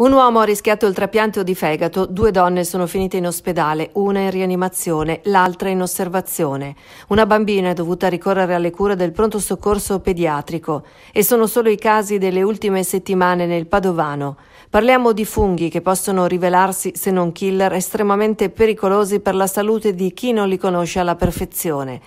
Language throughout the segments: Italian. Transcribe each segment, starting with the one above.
Un uomo ha rischiato il trapianto di fegato, due donne sono finite in ospedale, una in rianimazione, l'altra in osservazione. Una bambina è dovuta ricorrere alle cure del pronto soccorso pediatrico e sono solo i casi delle ultime settimane nel Padovano. Parliamo di funghi che possono rivelarsi, se non killer, estremamente pericolosi per la salute di chi non li conosce alla perfezione.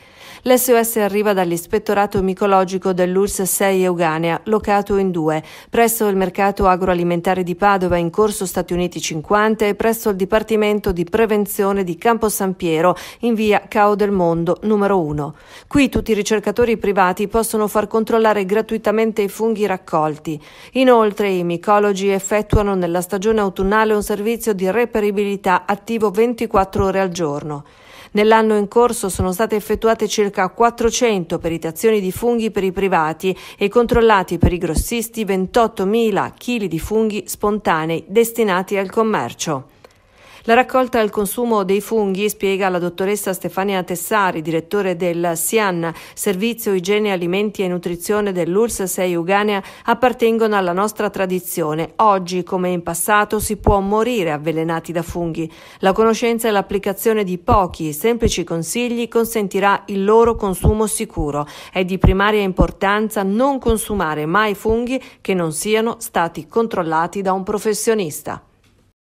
L'SOS arriva dall'ispettorato micologico dell'URSS 6 Euganea, locato in due, presso il mercato agroalimentare di Padova Padova in corso Stati Uniti 50 e presso il Dipartimento di Prevenzione di Campo San Piero in via Cao del Mondo numero 1. Qui tutti i ricercatori privati possono far controllare gratuitamente i funghi raccolti. Inoltre i micologi effettuano nella stagione autunnale un servizio di reperibilità attivo 24 ore al giorno. Nell'anno in corso sono state effettuate circa 400 peritazioni di funghi per i privati e controllati per i grossisti 28.000 kg di funghi spontanei destinati al commercio. La raccolta e il consumo dei funghi, spiega la dottoressa Stefania Tessari, direttore del SIAN, Servizio Igiene, Alimenti e Nutrizione dell'URSS 6 Uganea, appartengono alla nostra tradizione. Oggi, come in passato, si può morire avvelenati da funghi. La conoscenza e l'applicazione di pochi semplici consigli consentirà il loro consumo sicuro. È di primaria importanza non consumare mai funghi che non siano stati controllati da un professionista.